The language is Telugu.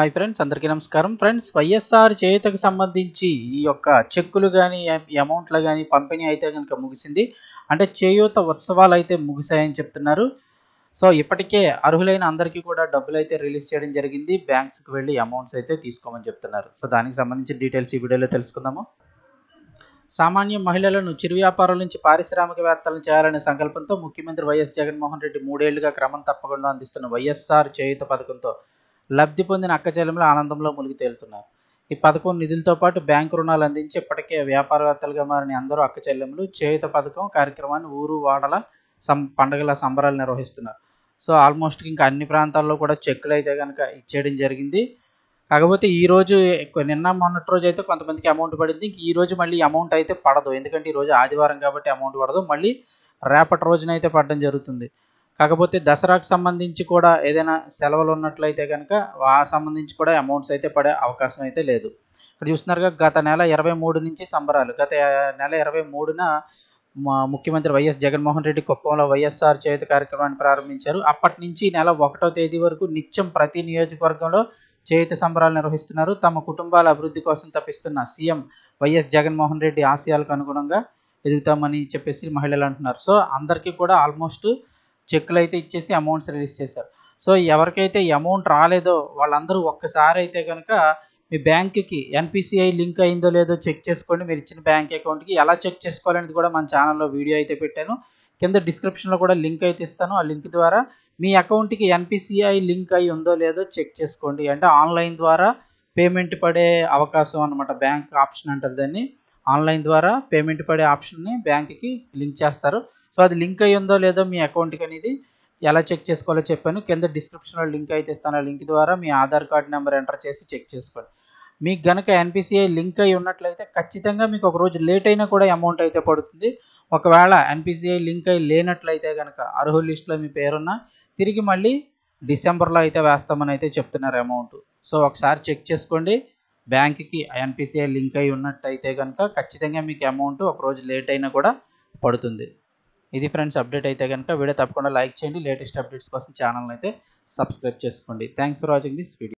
హాయ్ ఫ్రెండ్స్ అందరికీ నమస్కారం ఫ్రెండ్స్ వైఎస్ఆర్ చేయుతకు సంబంధించి ఈ యొక్క చెక్కులు కానీ అమౌంట్లు కానీ పంపిణీ అయితే కనుక ముగిసింది అంటే చేయూత ఉత్సవాలు అయితే ముగిశాయని చెప్తున్నారు సో ఇప్పటికే అర్హులైన అందరికీ కూడా డబ్బులు అయితే రిలీజ్ చేయడం జరిగింది బ్యాంక్స్కి వెళ్ళి అమౌంట్స్ అయితే తీసుకోమని చెప్తున్నారు సో దానికి సంబంధించిన డీటెయిల్స్ ఈ వీడియోలో తెలుసుకుందాము సామాన్య మహిళలను చిరు వ్యాపారుల నుంచి పారిశ్రామికవేత్తలను చేయాలనే సంకల్పంతో ముఖ్యమంత్రి వైఎస్ జగన్మోహన్ రెడ్డి మూడేళ్లుగా క్రమం తప్పకుండా అందిస్తున్న వైఎస్ఆర్ చేయుత పథకంతో లబ్ధి పొందిన అక్కచెల్లెములు ఆనందంలో మునిగి తేలుతున్నారు ఈ పథకం నిధులతో పాటు బ్యాంకు రుణాలు అందించి ఇప్పటికే వ్యాపారవేత్తలుగా మారిన అందరూ అక్కచెల్లెములు చేయుత పథకం కార్యక్రమాన్ని ఊరు వాడల సం పండగల సంబరాలు నిర్వహిస్తున్నారు సో ఆల్మోస్ట్ ఇంకా అన్ని ప్రాంతాల్లో కూడా చెక్కులు అయితే కనుక ఇచ్చేయడం జరిగింది కాకపోతే ఈ రోజు నిన్న మొన్నటి రోజు అయితే కొంతమందికి అమౌంట్ పడింది ఇంక ఈ రోజు మళ్ళీ అమౌంట్ అయితే పడదు ఎందుకంటే ఈ రోజు ఆదివారం కాబట్టి అమౌంట్ పడదు మళ్ళీ రేపటి రోజున అయితే పడడం జరుగుతుంది కాకపోతే దసరాకు సంబంధించి కూడా ఏదైనా సెలవులు ఉన్నట్లయితే కనుక ఆ సంబంధించి కూడా అమౌంట్స్ అయితే పడే అవకాశం అయితే లేదు ఇక్కడ చూస్తున్నారుగా గత నెల ఇరవై మూడు నుంచి సంబరాలు గత నెల ఇరవై మూడున ముఖ్యమంత్రి వైఎస్ జగన్మోహన్ రెడ్డి కుప్పంలో వైఎస్ఆర్ చేత కార్యక్రమాన్ని ప్రారంభించారు అప్పటి నుంచి నెల ఒకటో తేదీ వరకు నిత్యం ప్రతి నియోజకవర్గంలో చేయుత సంబరాలు నిర్వహిస్తున్నారు తమ కుటుంబాల అభివృద్ధి కోసం తప్పిస్తున్న సీఎం వైఎస్ జగన్మోహన్ రెడ్డి ఆశయాలకు అనుగుణంగా ఎదుగుతామని చెప్పేసి మహిళలు అంటున్నారు సో అందరికీ కూడా ఆల్మోస్ట్ చెక్కులు అయితే ఇచ్చేసి అమౌంట్స్ రిలీజ్ చేశారు సో ఎవరికైతే అమౌంట్ రాలేదో వాళ్ళందరూ ఒక్కసారి అయితే కనుక మీ బ్యాంక్కి ఎన్పిసిఐ లింక్ అయిందో లేదో చెక్ చేసుకోండి మీరు ఇచ్చిన బ్యాంక్ అకౌంట్కి ఎలా చెక్ చేసుకోవాలనేది కూడా మన ఛానల్లో వీడియో అయితే పెట్టాను కింద డిస్క్రిప్షన్లో కూడా లింక్ అయితే ఇస్తాను ఆ లింక్ ద్వారా మీ అకౌంట్కి ఎన్పిసిఐ లింక్ అయి ఉందో లేదో చెక్ చేసుకోండి అంటే ఆన్లైన్ ద్వారా పేమెంట్ పడే అవకాశం అనమాట బ్యాంక్ ఆప్షన్ అంటారు దాన్ని ఆన్లైన్ ద్వారా పేమెంట్ పడే ఆప్షన్ని బ్యాంక్కి లింక్ చేస్తారు సో అది లింక్ అయ్యి ఉందో లేదో మీ అకౌంట్కి అనేది ఎలా చెక్ చేసుకోవాలో చెప్పాను కింద డిస్క్రిప్షన్లో లింక్ అయితే ఇస్తాను లింక్ ద్వారా మీ ఆధార్ కార్డ్ నెంబర్ ఎంటర్ చేసి చెక్ చేసుకోండి మీకు గనక ఎన్పిసిఐ లింక్ అయి ఉన్నట్లయితే ఖచ్చితంగా మీకు ఒక రోజు లేట్ అయినా కూడా అమౌంట్ అయితే పడుతుంది ఒకవేళ ఎన్పిసిఐ లింక్ అయి లేనట్లయితే కనుక అర్హు లిస్టులో మీ పేరున్న తిరిగి మళ్ళీ డిసెంబర్లో అయితే వేస్తామని అయితే చెప్తున్నారు అమౌంట్ సో ఒకసారి చెక్ చేసుకోండి బ్యాంక్కి ఎన్పిసిఐ లింక్ అయి ఉన్నట్టయితే కనుక ఖచ్చితంగా మీకు అమౌంట్ ఒక రోజు లేట్ అయినా కూడా పడుతుంది ఇది ఫ్రెండ్స్ అప్డేట్ అయితే కనుక వీడియో తప్పకుండా లైక్ చేయండి లేటెస్ట్ అప్డేట్స్ కోసం ఛానల్ అయితే సబ్స్క్రైబ్ చేసుకోండి thanks for watching this video